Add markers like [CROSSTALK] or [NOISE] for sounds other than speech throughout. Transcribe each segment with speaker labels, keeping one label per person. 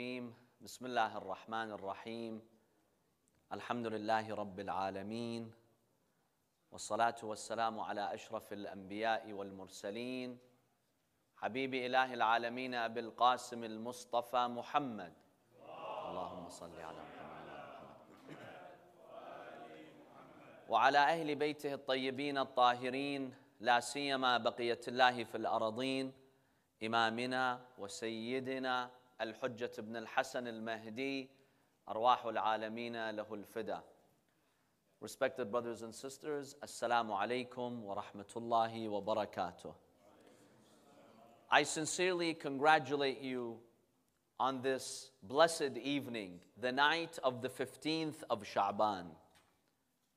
Speaker 1: الرجيم بسم الله الرحمن الرحيم الحمد لله رب العالمين والصلاة والسلام على أشرف الأنبياء والمرسلين حبيب إله العالمين أبي القاسم المصطفى محمد اللهم صل على محمد وعلى أهل بيته الطيبين الطاهرين لا سيما بقية الله في الأرضين إمامنا وسيدنا الحجة بن الحسن al أرواح العالمين له الفدا. Respected brothers and sisters, Assalamu alaikum wa rahmatullahi wa barakatuh. I sincerely congratulate you on this blessed evening, the night of the 15th of Sha'ban.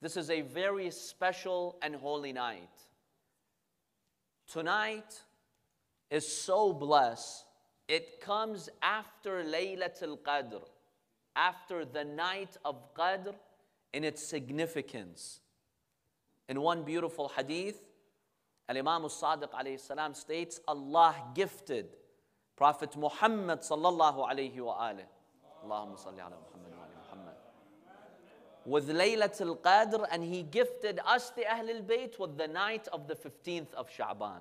Speaker 1: This is a very special and holy night. Tonight is so blessed it comes after Laylatul Qadr, after the night of Qadr in its significance. In one beautiful hadith, Al Imam Sadiq alayhi states, Allah gifted Prophet Muhammad sallallahu alayhi wa Allahumma salli ala Muhammad wa Muhammad. With Laylatul Qadr, and he gifted us, the Ahlul Bayt, with the night of the 15th of Sha'ban.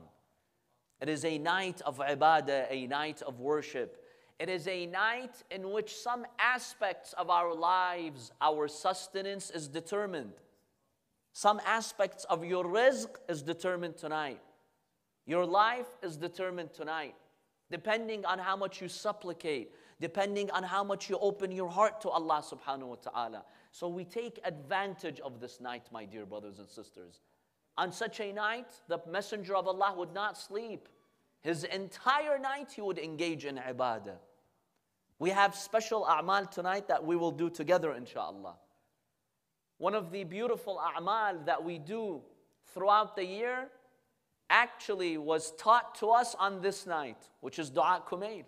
Speaker 1: It is a night of ibadah, a night of worship. It is a night in which some aspects of our lives, our sustenance is determined. Some aspects of your rizq is determined tonight. Your life is determined tonight, depending on how much you supplicate, depending on how much you open your heart to Allah subhanahu wa ta'ala. So we take advantage of this night, my dear brothers and sisters. On such a night, the Messenger of Allah would not sleep. His entire night he would engage in ibadah. We have special a'mal tonight that we will do together, inshallah. One of the beautiful a'mal that we do throughout the year actually was taught to us on this night, which is Dua Kumail.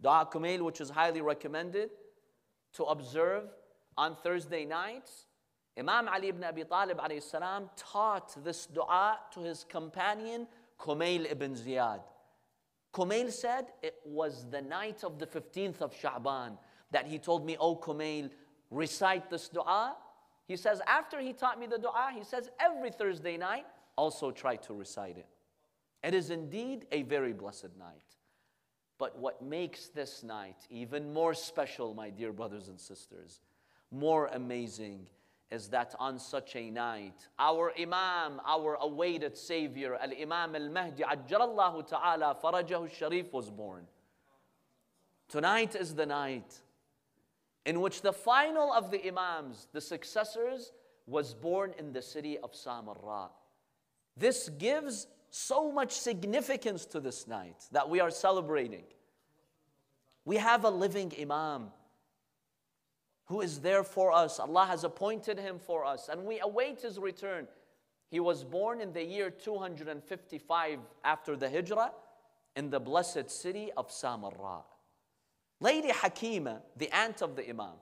Speaker 1: Dua Kumail, which is highly recommended to observe on Thursday nights Imam Ali ibn Abi Talib السلام, taught this dua to his companion Kumail ibn Ziyad. Kumail said, It was the night of the 15th of Sha'ban that he told me, Oh Kumail, recite this dua. He says, After he taught me the dua, he says, Every Thursday night, also try to recite it. It is indeed a very blessed night. But what makes this night even more special, my dear brothers and sisters, more amazing, is that on such a night, our Imam, our awaited Savior, Al Imam Al Mahdi, Ajjalallahu Ta'ala, Farajahu Sharif, was born. Tonight is the night in which the final of the Imams, the successors, was born in the city of Samarra. This gives so much significance to this night that we are celebrating. We have a living Imam who is there for us. Allah has appointed him for us, and we await his return. He was born in the year 255 after the Hijrah in the blessed city of Samarra. Lady Hakima, the aunt of the Imam,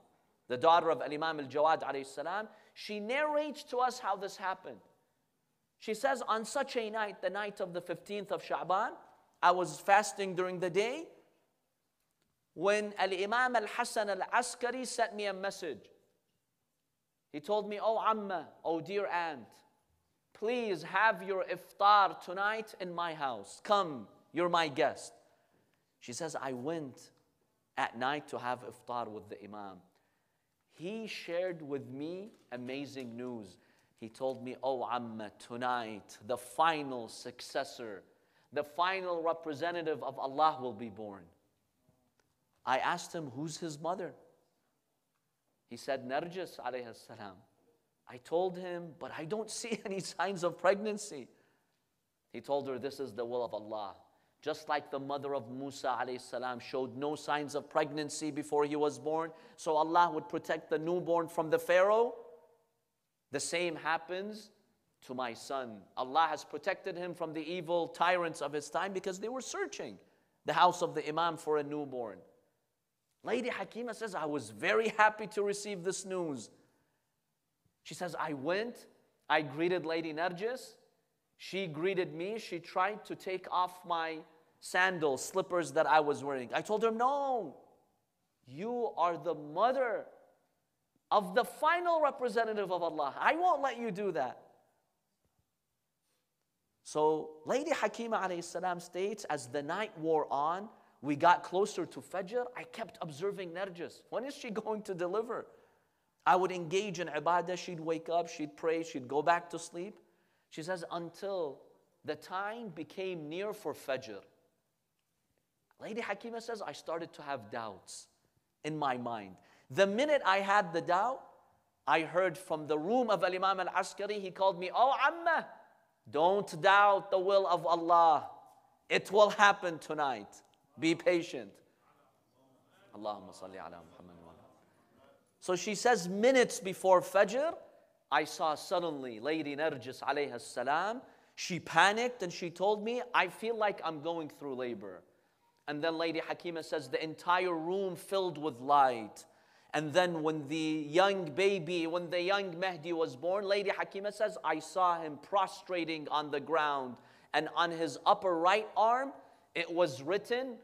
Speaker 1: the daughter of Imam al Jawad, she narrates to us how this happened. She says, On such a night, the night of the 15th of Sha'ban, I was fasting during the day when Al Imam Al Hassan Al Askari sent me a message. He told me, Oh, Amma, oh, dear aunt, please have your iftar tonight in my house. Come, you're my guest. She says, I went at night to have iftar with the Imam. He shared with me amazing news. He told me, Oh, Amma, tonight the final successor, the final representative of Allah will be born. I asked him, Who's his mother? He said, Nerjis. salam. I told him, But I don't see [LAUGHS] any signs of pregnancy. He told her, This is the will of Allah. Just like the mother of Musa alayhi salam showed no signs of pregnancy before he was born, so Allah would protect the newborn from the Pharaoh. The same happens to my son. Allah has protected him from the evil tyrants of his time because they were searching the house of the Imam for a newborn. Lady Hakima says, I was very happy to receive this news. She says, I went, I greeted Lady Narges. She greeted me. She tried to take off my sandals, slippers that I was wearing. I told her, No, you are the mother of the final representative of Allah. I won't let you do that. So Lady Hakima alayhi salam states, as the night wore on, we got closer to Fajr, I kept observing Nerjis. When is she going to deliver? I would engage in ibadah. She'd wake up, she'd pray, she'd go back to sleep. She says, until the time became near for Fajr. Lady Hakima says, I started to have doubts in my mind. The minute I had the doubt, I heard from the room of Al Imam Al Askari, he called me, Oh, Amma, don't doubt the will of Allah. It will happen tonight. Be patient. Allahumma salli ala Muhammad. So she says, minutes before Fajr, I saw suddenly Lady Nerjis alayhi salam. She panicked and she told me, I feel like I'm going through labor. And then Lady Hakima says, the entire room filled with light. And then when the young baby, when the young Mahdi was born, Lady Hakima says, I saw him prostrating on the ground. And on his upper right arm, it was written,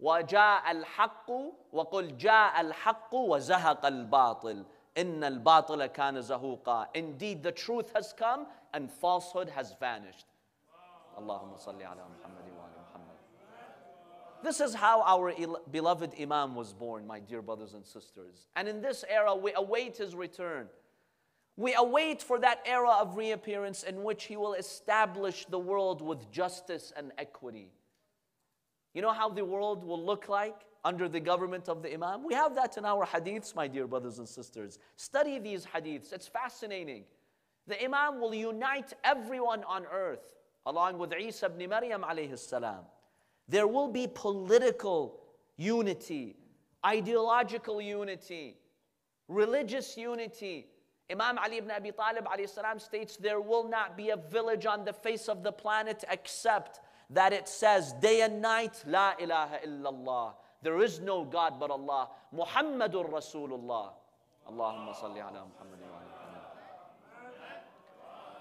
Speaker 1: وجاء الحق وقل جاء الحق وزهق الباطل إن الباطل كان زهوقا Indeed the truth has come and falsehood has vanished اللهم صل على محمد وعلى محمد This is how our beloved Imam was born, my dear brothers and sisters. And in this era, we await his return. We await for that era of reappearance in which he will establish the world with justice and equity. You know how the world will look like under the government of the Imam? We have that in our hadiths, my dear brothers and sisters. Study these hadiths, it's fascinating. The Imam will unite everyone on earth, along with Isa ibn Maryam alayhi salam. There will be political unity, ideological unity, religious unity. Imam Ali ibn Abi Talib alayhi salam states there will not be a village on the face of the planet except that it says day and night, La ilaha illallah. There is no God but Allah. Muhammadur Rasulullah. Allahumma salli ala Muhammad wa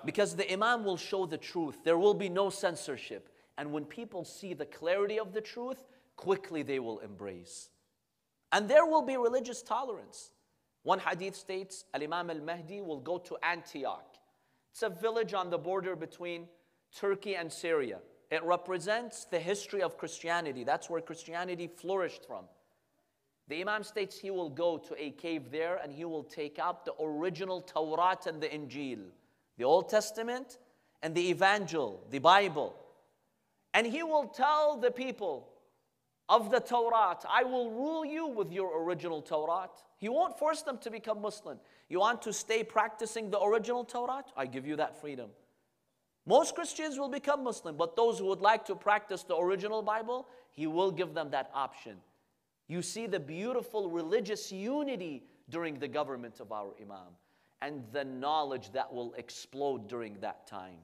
Speaker 1: because the Imam will show the truth. There will be no censorship. And when people see the clarity of the truth, quickly they will embrace. And there will be religious tolerance. One hadith states Al Imam al Mahdi will go to Antioch. It's a village on the border between Turkey and Syria. It represents the history of Christianity. That's where Christianity flourished from. The Imam states he will go to a cave there and he will take out the original Torah and the Injil, the Old Testament and the Evangel, the Bible. And he will tell the people of the Torah, I will rule you with your original Torah. He won't force them to become Muslim. You want to stay practicing the original Torah? I give you that freedom. Most Christians will become Muslim, but those who would like to practice the original Bible, He will give them that option. You see the beautiful religious unity during the government of our Imam and the knowledge that will explode during that time.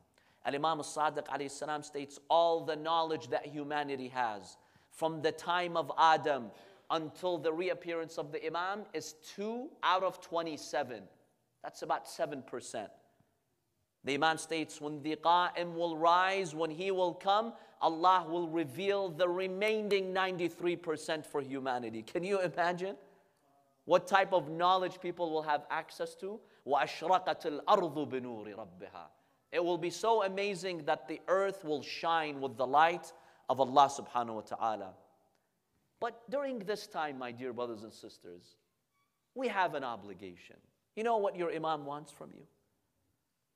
Speaker 1: Al Imam Sadiq states all the knowledge that humanity has from the time of Adam until the reappearance of the Imam is 2 out of 27. That's about 7%. The Imam states, when the Qa'im will rise, when he will come, Allah will reveal the remaining 93% for humanity. Can you imagine? What type of knowledge people will have access to? It will be so amazing that the earth will shine with the light of Allah subhanahu wa ta'ala. But during this time, my dear brothers and sisters, we have an obligation. You know what your Imam wants from you?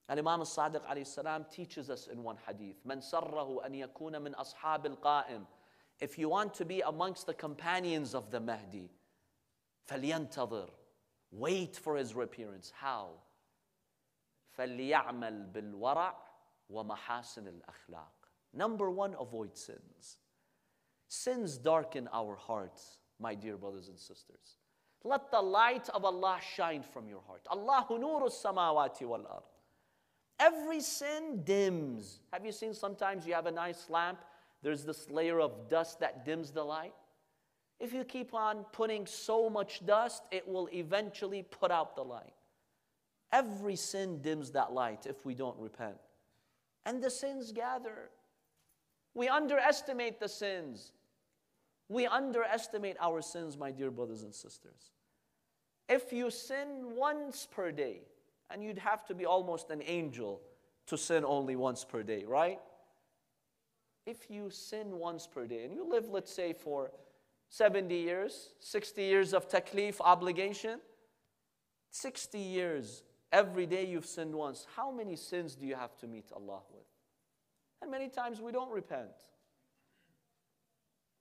Speaker 1: And Imam al-Sadiq teaches us in one hadith, من سره أن يكون من أصحاب القائم. If you want to be amongst the companions of the Mahdi, فلينتظر. Wait for his reappearance. How? فليعمل بالورع ومحاسن الأخلاق. Number one, avoid sins. Sins darken our hearts, my dear brothers and sisters. Let the light of Allah shine from your heart. Allahu nuru samawati wal Every sin dims. Have you seen sometimes you have a nice lamp, there's this layer of dust that dims the light? If you keep on putting so much dust, it will eventually put out the light. Every sin dims that light if we don't repent. And the sins gather. We underestimate the sins. We underestimate our sins, my dear brothers and sisters. If you sin once per day, and you'd have to be almost an angel to sin only once per day, right? If you sin once per day and you live, let's say, for 70 years, 60 years of taklif obligation, 60 years, every day you've sinned once, how many sins do you have to meet Allah with? And many times we don't repent.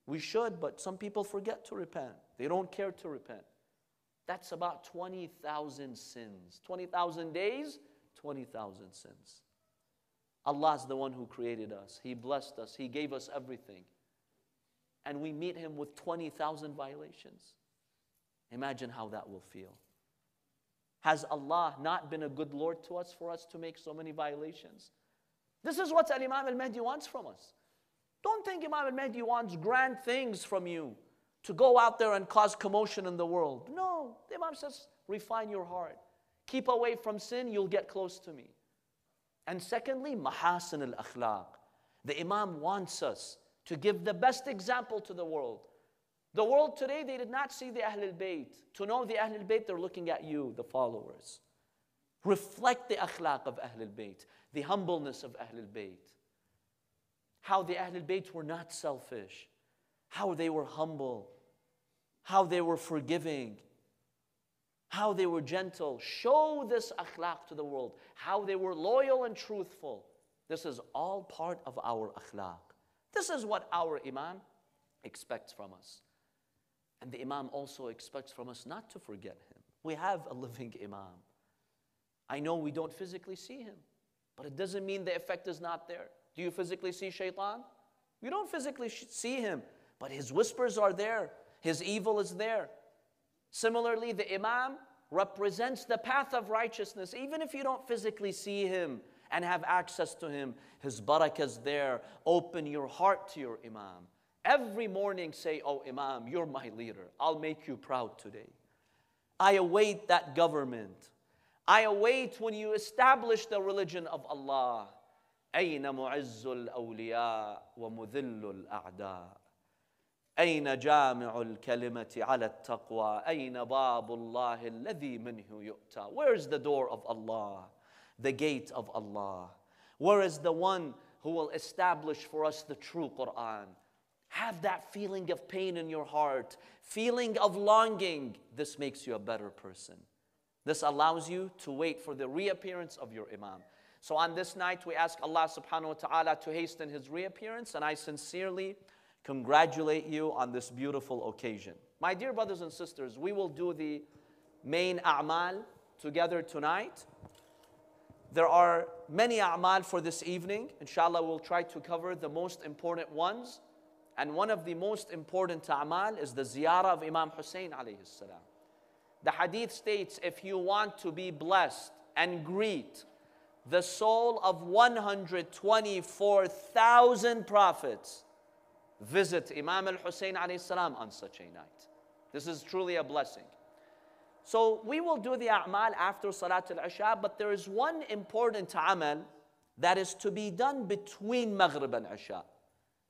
Speaker 1: We should, but some people forget to repent. They don't care to repent. That's about 20,000 sins. 20,000 days, 20,000 sins. Allah is the one who created us. He blessed us. He gave us everything. And we meet Him with 20,000 violations. Imagine how that will feel. Has Allah not been a good Lord to us for us to make so many violations? This is what Imam al Mahdi wants from us. Don't think Imam al Mahdi wants grand things from you to go out there and cause commotion in the world. No, the Imam says, refine your heart. Keep away from sin, you'll get close to me. And secondly, mahasin al akhlaq. The Imam wants us to give the best example to the world. The world today, they did not see the Ahlul Bayt. To know the Ahlul Bayt, they're looking at you, the followers. Reflect the akhlaq of Ahlul Bayt, the humbleness of Ahlul Bayt. How the Ahlul Bayt were not selfish, how they were humble, how they were forgiving, how they were gentle. Show this akhlaq to the world, how they were loyal and truthful. This is all part of our akhlaq. This is what our Imam expects from us. And the Imam also expects from us not to forget him. We have a living Imam. I know we don't physically see him, but it doesn't mean the effect is not there. Do you physically see shaitan? You don't physically see him, but his whispers are there. His evil is there. Similarly, the Imam represents the path of righteousness, even if you don't physically see him and have access to him. His barakah is there. Open your heart to your Imam. Every morning say, Oh, Imam, you're my leader. I'll make you proud today. I await that government. I await when you establish the religion of Allah. أين معز الأولياء ومذل الأعداء أين جامع الكلمة على التقوى أين باب الله الذي منه يؤتى Where is the door of Allah the gate of Allah Where is the one who will establish for us the true Quran Have that feeling of pain in your heart, feeling of longing. This makes you a better person. This allows you to wait for the reappearance of your Imam. So on this night, we ask Allah subhanahu wa ta'ala to hasten his reappearance, and I sincerely congratulate you on this beautiful occasion. My dear brothers and sisters, we will do the main a'mal together tonight. There are many a'mal for this evening. Inshallah, we'll try to cover the most important ones. And one of the most important a'mal is the ziyarah of Imam Hussein alayhi salam. The hadith states, if you want to be blessed and greet the soul of 124,000 prophets, visit Imam al Hussein on such a night. This is truly a blessing. So we will do the a'mal after Salat al Isha, but there is one important amal that is to be done between Maghrib and Isha.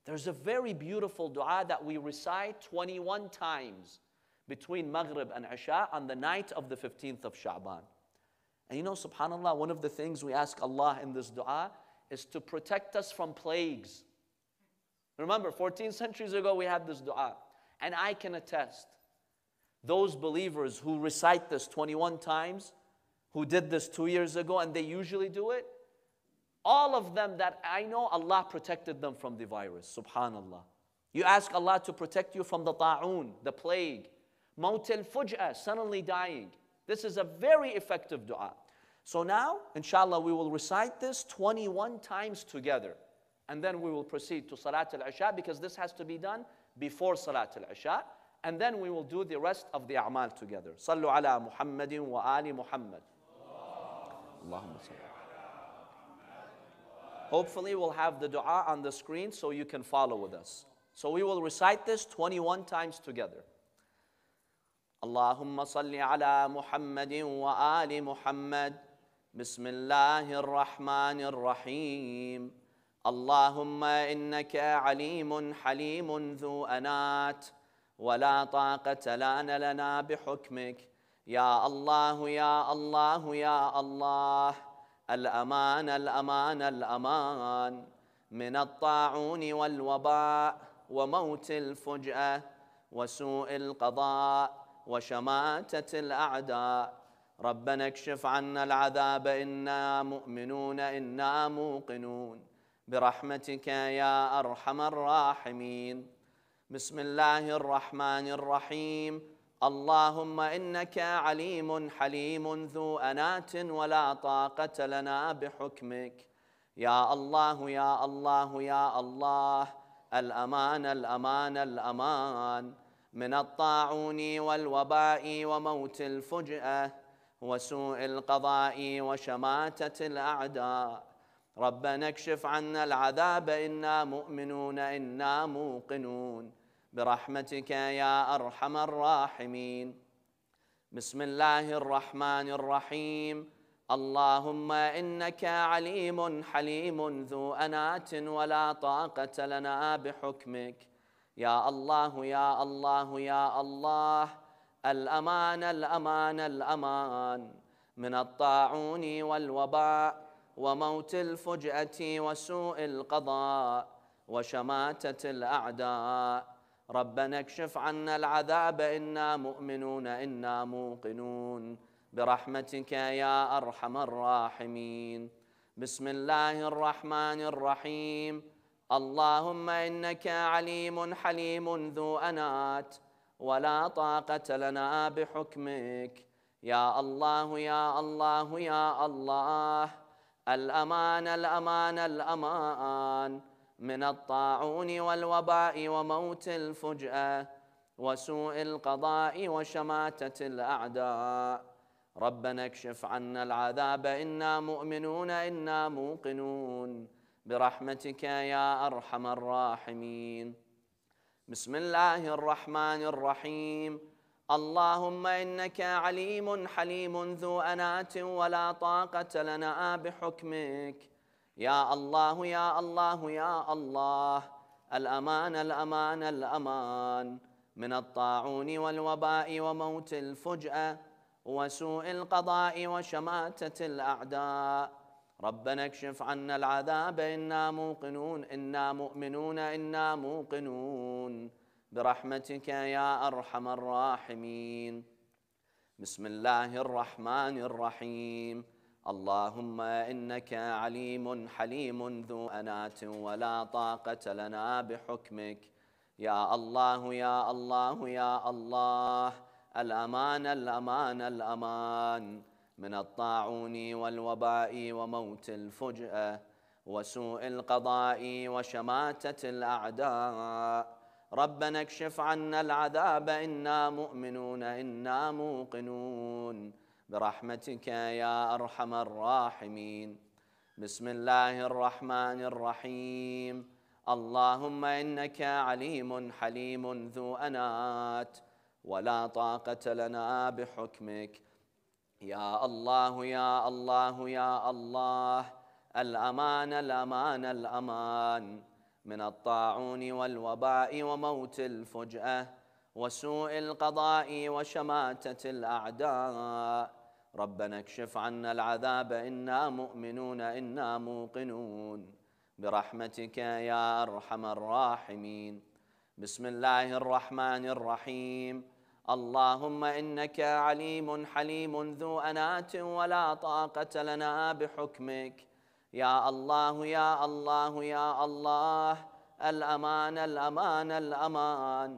Speaker 1: There's a very beautiful dua that we recite 21 times between Maghrib and Isha on the night of the 15th of Sha'ban. And you know, subhanAllah, one of the things we ask Allah in this dua is to protect us from plagues. Remember, 14 centuries ago, we had this dua. And I can attest, those believers who recite this 21 times, who did this two years ago, and they usually do it, all of them that I know, Allah protected them from the virus. Subhanallah. You ask Allah to protect you from the ta'un, the plague. Maut al-fuj'ah, suddenly dying. This is a very effective dua. So now, inshallah, we will recite this 21 times together. And then we will proceed to Salat al Isha because this has to be done before Salat al Isha. And then we will do the rest of the A'mal together. Sallu ala Muhammadin wa ali Muhammad. Allahumma salli. Hopefully, we'll have the dua on the screen so you can follow with us. So we will recite this 21 times together. اللهم صل على محمد وآل محمد بسم الله الرحمن الرحيم اللهم إنك عليم حليم ذو أنات ولا طاقة لان لنا بحكمك يا الله يا الله يا الله الأمان الأمان الأمان من الطاعون والوباء وموت الفجأة وسوء القضاء وشماتة الأعداء ربنا اكشف عنا العذاب إنا مؤمنون إنا موقنون برحمتك يا أرحم الراحمين بسم الله الرحمن الرحيم اللهم إنك عليم حليم ذو أنات ولا طاقة لنا بحكمك يا الله يا الله يا الله الأمان الأمان الأمان من الطاعون والوباء وموت الفجأة وسوء القضاء وشماتة الأعداء ربنا اكشف عنا العذاب إنا مؤمنون إنا موقنون برحمتك يا أرحم الراحمين بسم الله الرحمن الرحيم اللهم إنك عليم حليم ذو أنات ولا طاقة لنا بحكمك يا الله يا الله يا الله الأمان الأمان الأمان من الطاعون والوباء وموت الفجأة وسوء القضاء وشماتة الأعداء ربنا اكشف عنا العذاب إنا مؤمنون إنا موقنون برحمتك يا أرحم الراحمين بسم الله الرحمن الرحيم اللهم إنك عليم حليم ذو أنات ولا طاقة لنا بحكمك يا الله يا الله يا الله, يا الله الأمان الأمان الأمان من الطاعون والوباء وموت الفجأة وسوء القضاء وشماتة الأعداء ربنا اكشف عنا العذاب إنا مؤمنون إنا موقنون برحمتك يا أرحم الراحمين بسم الله الرحمن الرحيم اللهم إنك عليم حليم ذو أنات ولا طاقة لنا بحكمك يا الله يا الله يا الله الأمان الأمان الأمان من الطاعون والوباء وموت الفجأة وسوء القضاء وشماتة الأعداء ربنا اكشف عنا العذاب إنا موقنون إنا مؤمنون إنا موقنون برحمتك يا أرحم الراحمين بسم الله الرحمن الرحيم اللهم إنك عليم حليم ذو أنات ولا طاقة لنا بحكمك يا الله يا الله يا الله الأمان الأمان الأمان من الطاعون والوباء وموت الفجأة وسوء القضاء وشماتة الأعداء ربنا اكشف عنا العذاب إنا مؤمنون إنا موقنون برحمتك يا أرحم الراحمين بسم الله الرحمن الرحيم اللهم إنك عليم حليم ذو أنات ولا طاقة لنا بحكمك يا الله يا الله يا الله الأمان الأمان الأمان, الأمان من الطاعون والوباء وموت الفجأة وسوء القضاء وشماتة الأعداء ربنا اكشف عنا العذاب إنا مؤمنون إنا موقنون برحمتك يا أرحم الراحمين بسم الله الرحمن الرحيم اللهم إنك عليم حليم ذو أنات ولا طاقة لنا بحكمك يا الله يا الله يا الله الأمان الأمان الأمان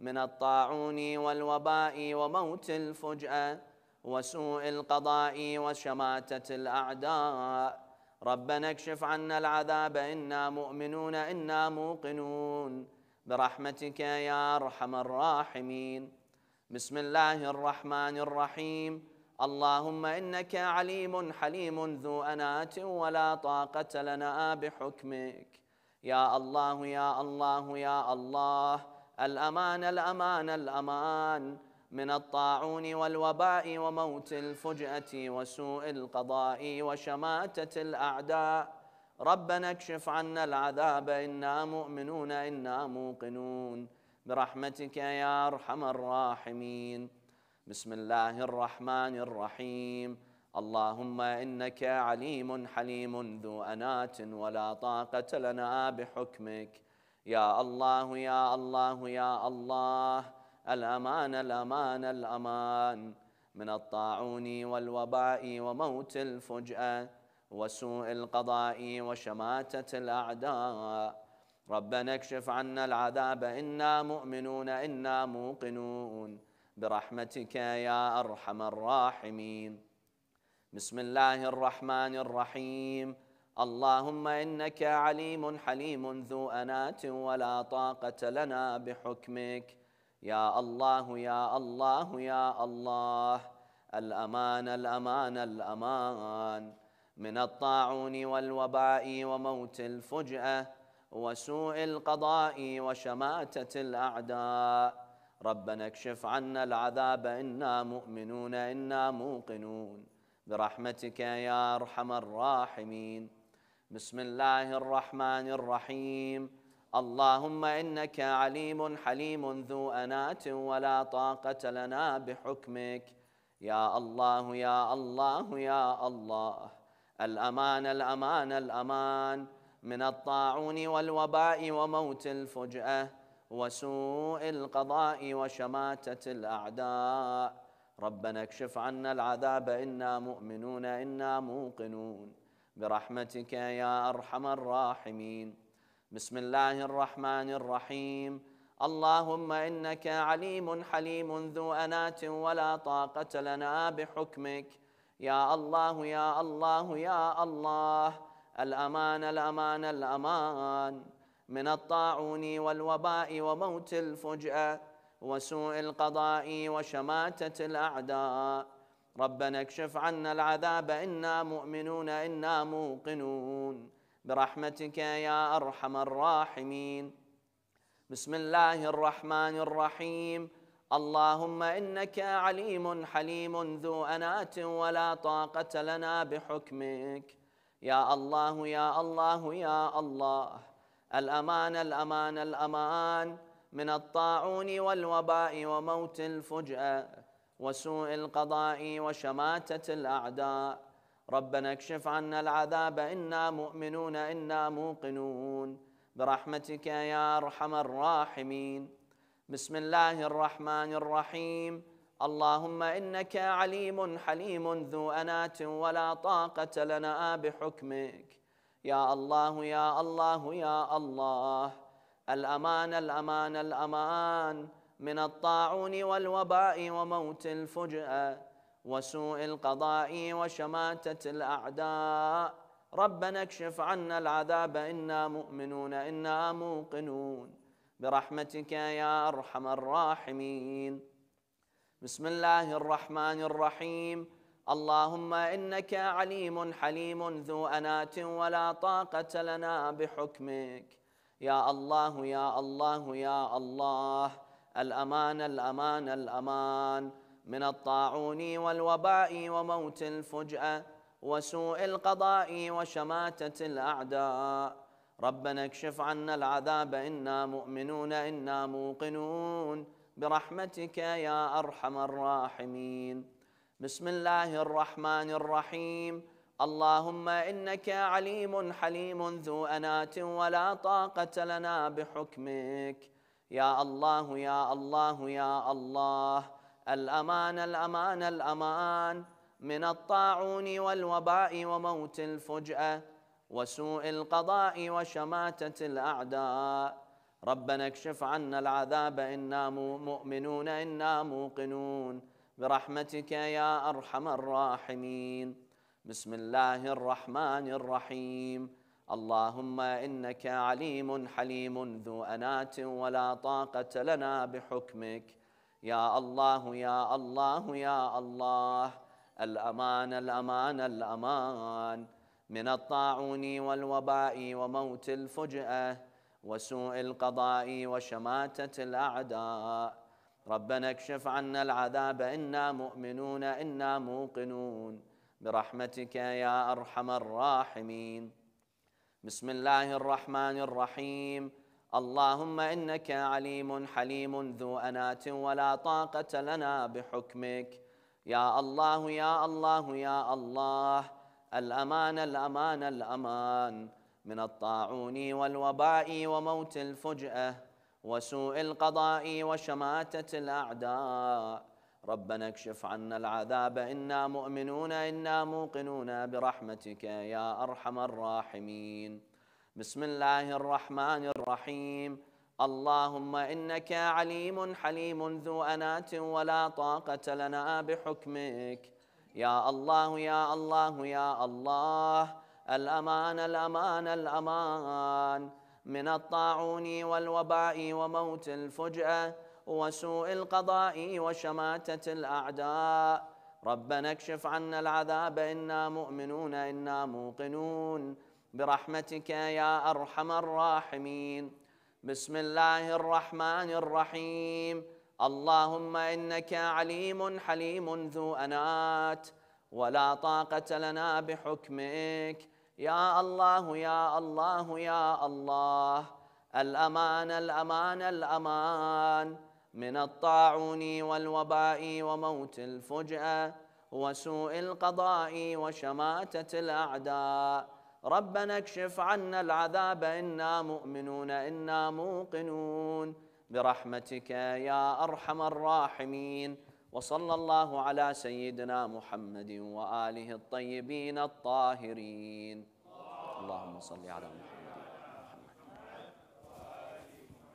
Speaker 1: من الطاعون والوباء وموت الفجأة وسوء القضاء وشماتة الأعداء ربنا اكشف عنا العذاب إنا مؤمنون إنا موقنون برحمتك يا أرحم الراحمين بسم الله الرحمن الرحيم اللهم إنك عليم حليم ذو أنات ولا طاقة لنا بحكمك يا الله يا الله يا الله الأمان الأمان الأمان من الطاعون والوباء وموت الفجأة وسوء القضاء وشماتة الأعداء ربنا اكشف عنا العذاب إنا مؤمنون إنا موقنون برحمتك يا أرحم الراحمين بسم الله الرحمن الرحيم اللهم إنك عليم حليم ذو أنات ولا طاقة لنا بحكمك يا الله يا الله يا الله الأمان الأمان الأمان من الطاعون والوباء وموت الفجأة وسوء القضاء وشماتة الأعداء ربنا اكشف عنا العذاب إنا مؤمنون إنا موقنون برحمتك يا ارحم الراحمين بسم الله الرحمن الرحيم اللهم انك عليم حليم ذو انات ولا طاقه لنا بحكمك يا الله يا الله يا الله الامان الامان الامان من الطاعون والوباء وموت الفجاه وسوء القضاء وشماته الاعداء ربنا اكشف عنا العذاب إنا مؤمنون إنا موقنون برحمتك يا أرحم الراحمين بسم الله الرحمن الرحيم اللهم إنك عليم حليم ذو أنات ولا طاقة لنا بحكمك يا الله يا الله يا الله الأمان الأمان الأمان من الطاعون والوباء وموت الفجأة وسوء القضاء وشماتة الأعداء ربنا اكشف عنا العذاب إنا مؤمنون إنا موقنون برحمتك يا أرحم الراحمين بسم الله الرحمن الرحيم اللهم إنك عليم حليم ذو أنات ولا طاقة لنا بحكمك يا الله يا الله يا الله الأمان الأمان الأمان, الأمان من الطاعون والوباء وموت الفجأة وسوء القضاء وشماتة الأعداء ربنا اكشف عنا العذاب إنا مؤمنون إنا موقنون برحمتك يا أرحم الراحمين بسم الله الرحمن الرحيم اللهم إنك عليم حليم ذو أنات ولا طاقة لنا بحكمك يا الله يا الله يا الله الأمان الأمان الأمان من الطاعون والوباء وموت الفجأة وسوء القضاء وشماتة الأعداء ربنا اكشف عنا العذاب إنا مؤمنون إنا موقنون برحمتك يا أرحم الراحمين بسم الله الرحمن الرحيم اللهم إنك عليم حليم ذو أنات ولا طاقة لنا بحكمك يا الله يا الله يا الله الأمان الأمان الأمان من الطاعون والوباء وموت الفجأة وسوء القضاء وشماتة الأعداء ربنا اكشف عنا العذاب إنا مؤمنون إنا موقنون برحمتك يا أرحم الراحمين بسم الله الرحمن الرحيم اللهم إنك عليم حليم ذو أنات ولا طاقة لنا بحكمك يا الله يا الله يا الله الأمان الأمان الأمان من الطاعون والوباء وموت الفجأة وسوء القضاء وشماتة الأعداء ربنا اكشف عنا العذاب إنا مؤمنون إنا موقنون برحمتك يا أرحم الراحمين بسم الله الرحمن الرحيم اللهم إنك عليم حليم ذو أنات ولا طاقة لنا بحكمك يا الله يا الله يا الله الأمان الأمان الأمان من الطاعون والوباء وموت الفجأة وسوء القضاء وشماتة الأعداء ربنا اكشف عنا العذاب إنا مؤمنون إنا موقنون برحمتك يا أرحم الراحمين بسم الله الرحمن الرحيم اللهم إنك عليم حليم ذو أنات ولا طاقة لنا بحكمك يا الله يا الله يا الله الأمان الأمان الأمان من الطاعون والوباء وموت الفجأة وسوء القضاء وشماتة الأعداء ربنا اكشف عنا العذاب إنا مؤمنون إنا موقنون برحمتك يا أرحم الراحمين بسم الله الرحمن الرحيم اللهم إنك عليم حليم ذو أنات ولا طاقة لنا بحكمك يا الله يا الله يا الله الأمان الأمان الأمان من الطاعون والوباء وموت الفجأة وسوء القضاء وشماتة الأعداء ربنا اكشف عنا العذاب إنا مؤمنون إنا موقنون برحمتك يا أرحم الراحمين بسم الله الرحمن الرحيم اللهم إنك عليم حليم ذو أنات ولا طاقة لنا بحكمك يا الله يا الله يا الله الأمان الأمان الأمان, الأمان من الطاعون والوباء وموت الفجأة وسوء القضاء وشماتة الأعداء ربنا اكشف عنا العذاب إنا مؤمنون إنا موقنون برحمتك يا أرحم الراحمين بسم الله الرحمن الرحيم اللهم إنك عليم حليم ذو أنات ولا طاقة لنا بحكمك يا الله يا الله يا الله الأمان الأمان الأمان من الطاعون والوباء وموت الفجأة وسوء القضاء وشماتة الأعداء ربنا اكشف عنا العذاب إنا مؤمنون إنا موقنون برحمتك يا أرحم الراحمين وصلى الله على سيدنا محمد وآله الطيبين الطاهرين اللهم صل على محمد